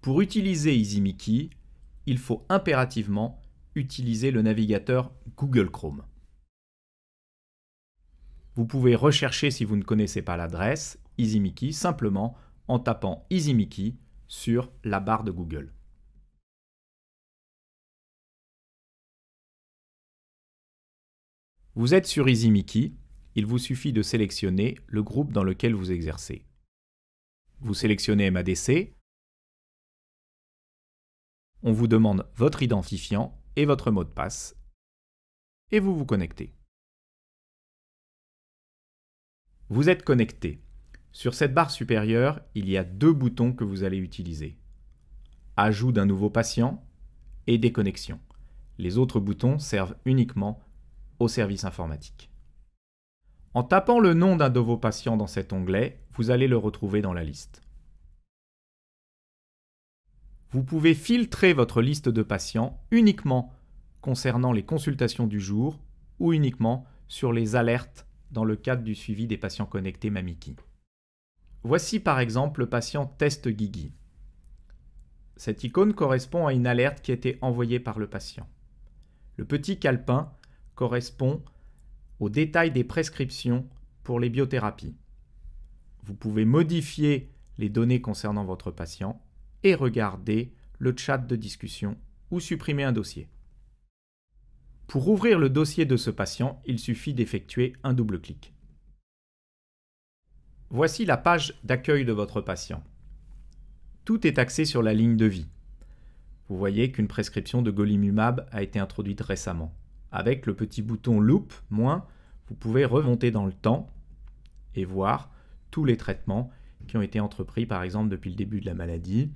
Pour utiliser EasyMiki, il faut impérativement utiliser le navigateur Google Chrome. Vous pouvez rechercher si vous ne connaissez pas l'adresse EasyMiki simplement en tapant EasyMiki sur la barre de Google. Vous êtes sur EasyMiki, il vous suffit de sélectionner le groupe dans lequel vous exercez. Vous sélectionnez MADC, on vous demande votre identifiant et votre mot de passe, et vous vous connectez. Vous êtes connecté. Sur cette barre supérieure, il y a deux boutons que vous allez utiliser. Ajout d'un nouveau patient et déconnexion. Les autres boutons servent uniquement au service informatique. En tapant le nom d'un de vos patients dans cet onglet, vous allez le retrouver dans la liste vous pouvez filtrer votre liste de patients uniquement concernant les consultations du jour ou uniquement sur les alertes dans le cadre du suivi des patients connectés Mamiki. Voici par exemple le patient Test Gigi. Cette icône correspond à une alerte qui a été envoyée par le patient. Le petit calepin correspond au détail des prescriptions pour les biothérapies. Vous pouvez modifier les données concernant votre patient et regarder le chat de discussion ou supprimer un dossier. Pour ouvrir le dossier de ce patient, il suffit d'effectuer un double clic. Voici la page d'accueil de votre patient. Tout est axé sur la ligne de vie. Vous voyez qu'une prescription de golimumab a été introduite récemment. Avec le petit bouton Loop, moins, vous pouvez remonter dans le temps et voir tous les traitements qui ont été entrepris par exemple depuis le début de la maladie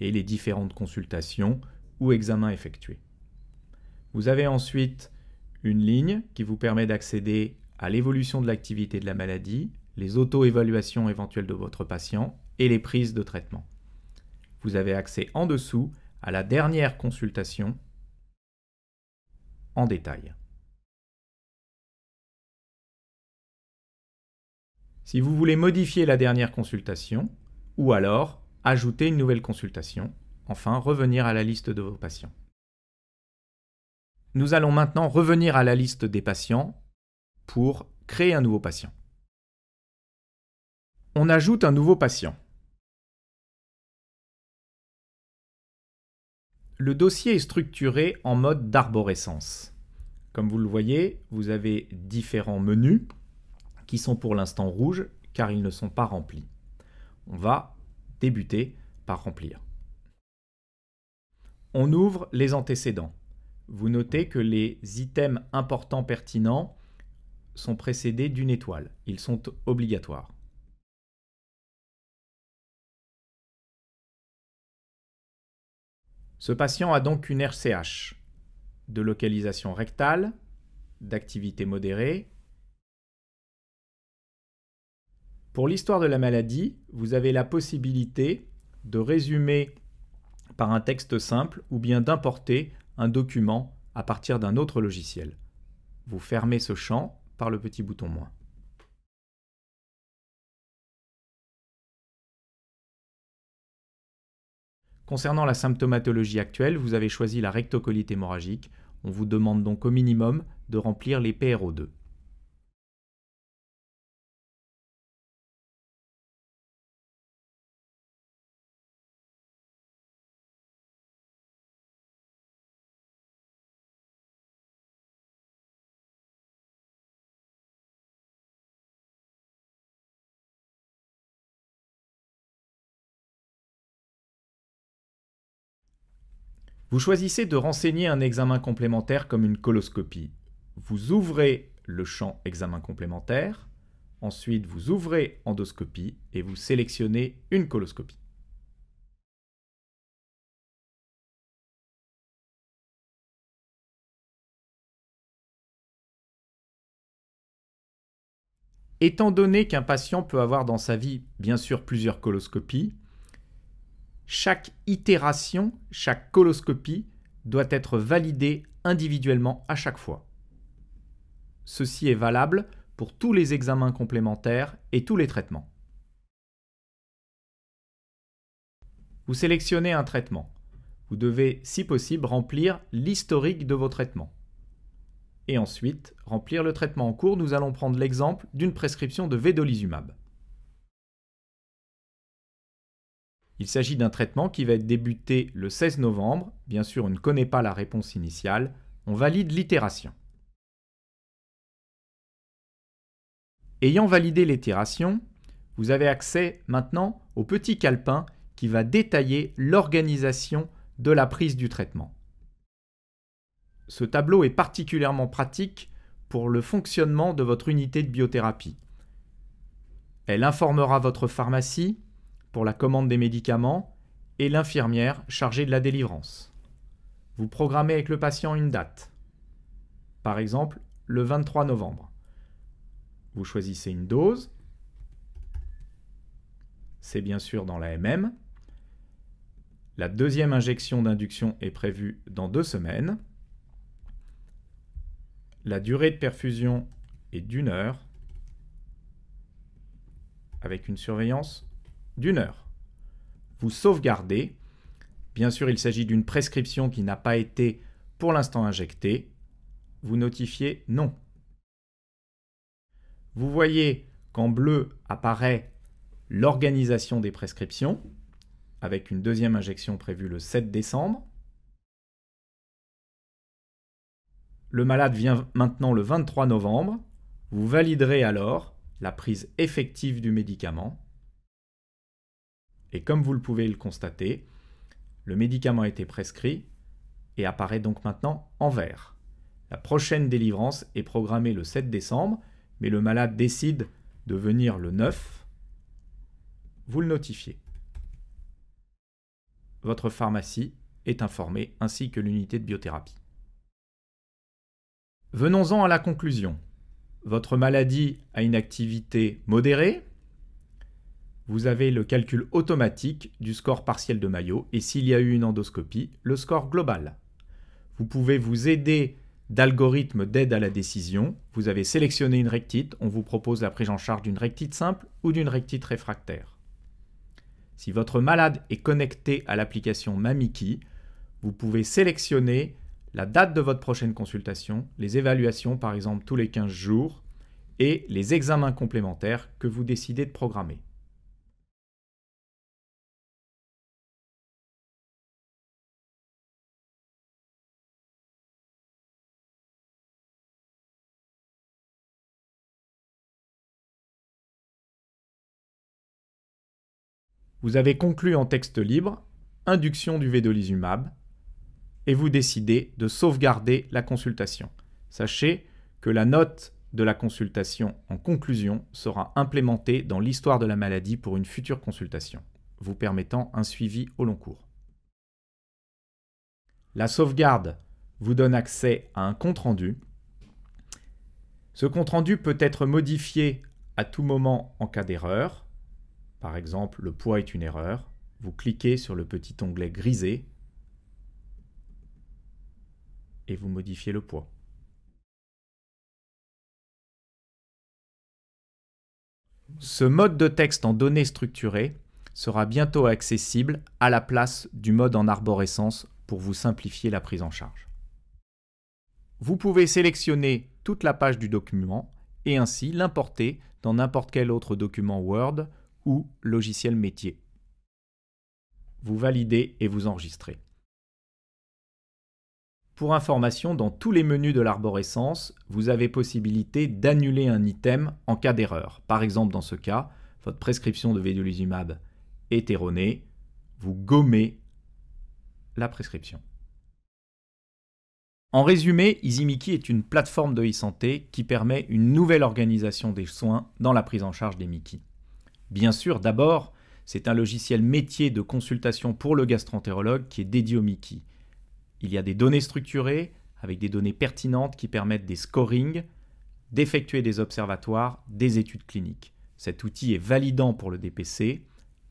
et les différentes consultations ou examens effectués. Vous avez ensuite une ligne qui vous permet d'accéder à l'évolution de l'activité de la maladie, les auto-évaluations éventuelles de votre patient et les prises de traitement. Vous avez accès en dessous à la dernière consultation en détail. si vous voulez modifier la dernière consultation, ou alors ajouter une nouvelle consultation, enfin revenir à la liste de vos patients. Nous allons maintenant revenir à la liste des patients pour créer un nouveau patient. On ajoute un nouveau patient. Le dossier est structuré en mode d'arborescence. Comme vous le voyez, vous avez différents menus qui sont pour l'instant rouges car ils ne sont pas remplis. On va débuter par remplir. On ouvre les antécédents. Vous notez que les items importants pertinents sont précédés d'une étoile. Ils sont obligatoires. Ce patient a donc une RCH de localisation rectale, d'activité modérée Pour l'histoire de la maladie, vous avez la possibilité de résumer par un texte simple ou bien d'importer un document à partir d'un autre logiciel. Vous fermez ce champ par le petit bouton moins. Concernant la symptomatologie actuelle, vous avez choisi la rectocolite hémorragique. On vous demande donc au minimum de remplir les PRO2. Vous choisissez de renseigner un examen complémentaire comme une coloscopie. Vous ouvrez le champ examen complémentaire, ensuite vous ouvrez endoscopie et vous sélectionnez une coloscopie. Étant donné qu'un patient peut avoir dans sa vie bien sûr plusieurs coloscopies, chaque itération, chaque coloscopie doit être validée individuellement à chaque fois. Ceci est valable pour tous les examens complémentaires et tous les traitements. Vous sélectionnez un traitement. Vous devez, si possible, remplir l'historique de vos traitements. Et ensuite, remplir le traitement en cours, nous allons prendre l'exemple d'une prescription de vedolizumab. Il s'agit d'un traitement qui va être débuté le 16 novembre. Bien sûr, on ne connaît pas la réponse initiale. On valide l'itération. Ayant validé l'itération, vous avez accès maintenant au petit calepin qui va détailler l'organisation de la prise du traitement. Ce tableau est particulièrement pratique pour le fonctionnement de votre unité de biothérapie. Elle informera votre pharmacie pour la commande des médicaments et l'infirmière chargée de la délivrance. Vous programmez avec le patient une date. Par exemple, le 23 novembre. Vous choisissez une dose. C'est bien sûr dans la MM. La deuxième injection d'induction est prévue dans deux semaines. La durée de perfusion est d'une heure avec une surveillance d'une heure. Vous sauvegardez. Bien sûr, il s'agit d'une prescription qui n'a pas été pour l'instant injectée. Vous notifiez non. Vous voyez qu'en bleu apparaît l'organisation des prescriptions, avec une deuxième injection prévue le 7 décembre. Le malade vient maintenant le 23 novembre. Vous validerez alors la prise effective du médicament et comme vous le pouvez le constater, le médicament a été prescrit et apparaît donc maintenant en vert. La prochaine délivrance est programmée le 7 décembre, mais le malade décide de venir le 9. Vous le notifiez. Votre pharmacie est informée ainsi que l'unité de biothérapie. Venons-en à la conclusion. Votre maladie a une activité modérée, vous avez le calcul automatique du score partiel de Maillot et s'il y a eu une endoscopie, le score global. Vous pouvez vous aider d'algorithmes d'aide à la décision. Vous avez sélectionné une rectite, on vous propose la prise en charge d'une rectite simple ou d'une rectite réfractaire. Si votre malade est connecté à l'application Mamiki, vous pouvez sélectionner la date de votre prochaine consultation, les évaluations par exemple tous les 15 jours et les examens complémentaires que vous décidez de programmer. Vous avez conclu en texte libre induction du vedolizumab et vous décidez de sauvegarder la consultation. Sachez que la note de la consultation en conclusion sera implémentée dans l'histoire de la maladie pour une future consultation, vous permettant un suivi au long cours. La sauvegarde vous donne accès à un compte-rendu. Ce compte-rendu peut être modifié à tout moment en cas d'erreur par exemple, le poids est une erreur. Vous cliquez sur le petit onglet grisé et vous modifiez le poids. Ce mode de texte en données structurées sera bientôt accessible à la place du mode en arborescence pour vous simplifier la prise en charge. Vous pouvez sélectionner toute la page du document et ainsi l'importer dans n'importe quel autre document Word ou logiciel métier. Vous validez et vous enregistrez. Pour information, dans tous les menus de l'arborescence, vous avez possibilité d'annuler un item en cas d'erreur. Par exemple, dans ce cas, votre prescription de vedolizumab est erronée, vous gommez la prescription. En résumé, Izimiki est une plateforme de e-santé qui permet une nouvelle organisation des soins dans la prise en charge des Miki. Bien sûr, d'abord, c'est un logiciel métier de consultation pour le gastroentérologue qui est dédié au Mickey. Il y a des données structurées, avec des données pertinentes qui permettent des scorings, d'effectuer des observatoires, des études cliniques. Cet outil est validant pour le DPC.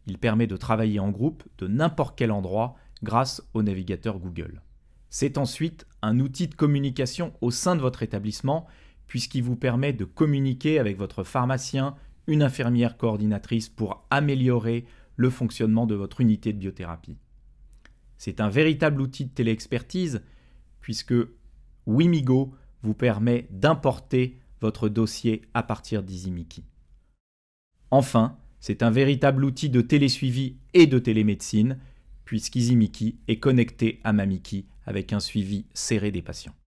Il permet de travailler en groupe de n'importe quel endroit grâce au navigateur Google. C'est ensuite un outil de communication au sein de votre établissement puisqu'il vous permet de communiquer avec votre pharmacien, une infirmière coordinatrice pour améliorer le fonctionnement de votre unité de biothérapie. C'est un véritable outil de téléexpertise puisque Wimigo vous permet d'importer votre dossier à partir d'Izimiki. Enfin, c'est un véritable outil de télésuivi et de télémédecine puisqu'Izimiki est connecté à Mamiki avec un suivi serré des patients.